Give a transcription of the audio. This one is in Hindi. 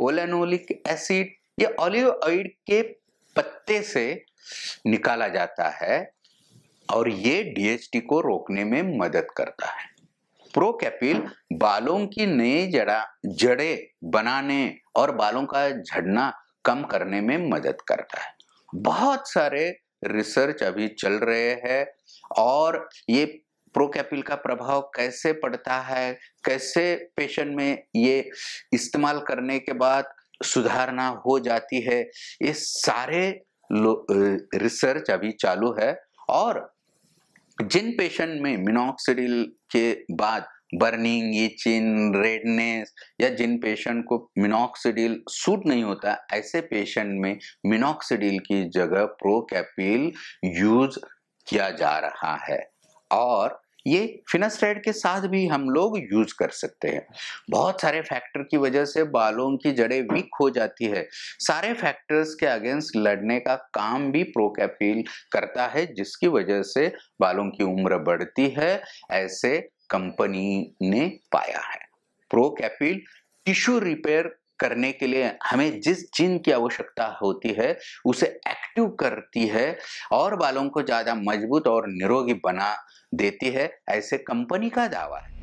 ओलेनोलिक एसिड या ऑलिव ऑइड के पत्ते से निकाला जाता है और ये डीएचटी को रोकने में मदद करता है प्रोकैपिल बालों की नई जड़ा जड़े बनाने और बालों का झड़ना कम करने में मदद करता है बहुत सारे रिसर्च अभी चल रहे हैं और ये प्रोकैपिल का प्रभाव कैसे पड़ता है कैसे पेशेंट में ये इस्तेमाल करने के बाद सुधारना हो जाती है ये सारे रिसर्च अभी चालू है और जिन पेशेंट में मिनोक्सिडिल के बाद बर्निंग इचिन रेडनेस या जिन पेशेंट को मिनोक्सिडिल सूट नहीं होता ऐसे पेशेंट में मिनोक्सिडिल की जगह प्रोकैपिल यूज किया जा रहा है और ये फिनास्ट्राइड के साथ भी हम लोग यूज कर सकते हैं बहुत सारे फैक्टर की वजह से बालों की जड़ें वीक हो जाती है सारे फैक्टर्स के अगेंस्ट लड़ने का काम भी प्रोकैपिल करता है जिसकी वजह से बालों की उम्र बढ़ती है ऐसे कंपनी ने पाया है प्रोकैपिल टिश्यू रिपेयर करने के लिए हमें जिस जिन की आवश्यकता होती है उसे एक्टिव करती है और बालों को ज़्यादा मजबूत और निरोगी बना देती है ऐसे कंपनी का दावा है